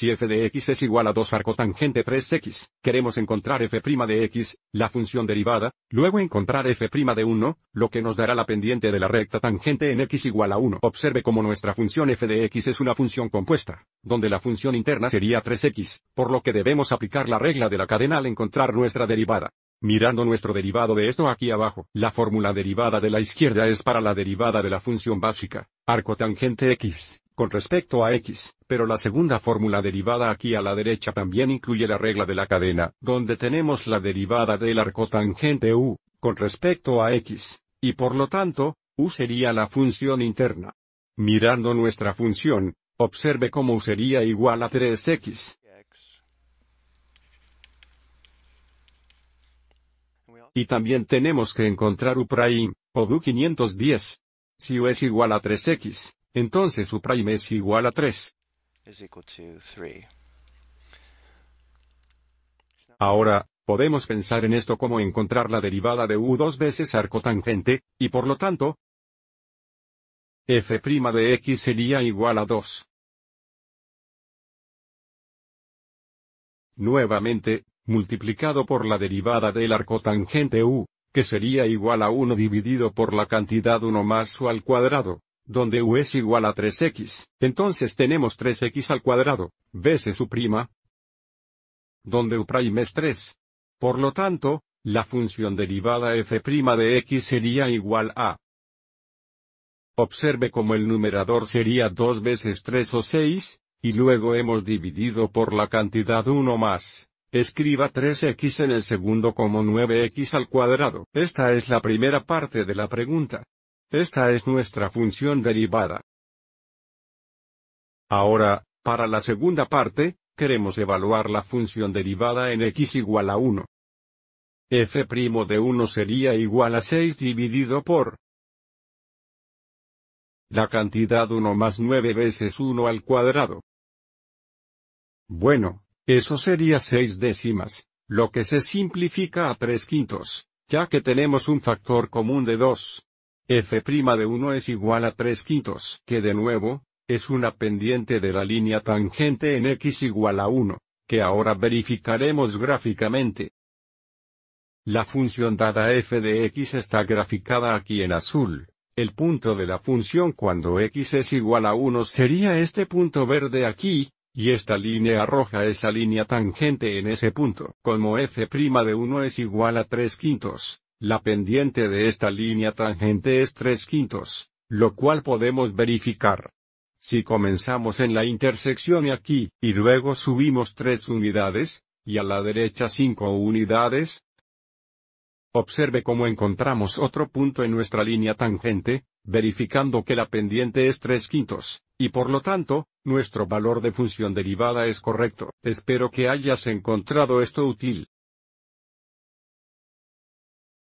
Si f de x es igual a 2 tangente 3x, queremos encontrar f' de x, la función derivada, luego encontrar f' de 1, lo que nos dará la pendiente de la recta tangente en x igual a 1. Observe cómo nuestra función f de x es una función compuesta, donde la función interna sería 3x, por lo que debemos aplicar la regla de la cadena al encontrar nuestra derivada. Mirando nuestro derivado de esto aquí abajo, la fórmula derivada de la izquierda es para la derivada de la función básica, arco tangente x con respecto a x, pero la segunda fórmula derivada aquí a la derecha también incluye la regla de la cadena, donde tenemos la derivada del arco tangente u, con respecto a x, y por lo tanto, u sería la función interna. Mirando nuestra función, observe cómo u sería igual a 3x. Y también tenemos que encontrar u' prime, o du 510. Si u es igual a 3x, entonces u' prime es igual a 3. Ahora, podemos pensar en esto como encontrar la derivada de u dos veces arco tangente, y por lo tanto, f' de x sería igual a 2. Nuevamente, multiplicado por la derivada del arco tangente u, que sería igual a 1 dividido por la cantidad 1 más u al cuadrado donde u es igual a 3x, entonces tenemos 3x al cuadrado, veces u prima, donde u es 3. Por lo tanto, la función derivada f' de x sería igual a. Observe como el numerador sería 2 veces 3 o 6, y luego hemos dividido por la cantidad 1 más. Escriba 3x en el segundo como 9x al cuadrado. Esta es la primera parte de la pregunta. Esta es nuestra función derivada. Ahora, para la segunda parte, queremos evaluar la función derivada en x igual a 1. f' de 1 sería igual a 6 dividido por la cantidad 1 más 9 veces 1 al cuadrado. Bueno, eso sería 6 décimas, lo que se simplifica a 3 quintos, ya que tenemos un factor común de 2 f' de 1 es igual a 3 quintos, que de nuevo, es una pendiente de la línea tangente en x igual a 1, que ahora verificaremos gráficamente. La función dada f de x está graficada aquí en azul. El punto de la función cuando x es igual a 1 sería este punto verde aquí, y esta línea roja es la línea tangente en ese punto. Como f' de 1 es igual a 3 quintos, la pendiente de esta línea tangente es 3 quintos, lo cual podemos verificar. Si comenzamos en la intersección aquí, y luego subimos 3 unidades, y a la derecha 5 unidades, observe cómo encontramos otro punto en nuestra línea tangente, verificando que la pendiente es 3 quintos, y por lo tanto, nuestro valor de función derivada es correcto. Espero que hayas encontrado esto útil.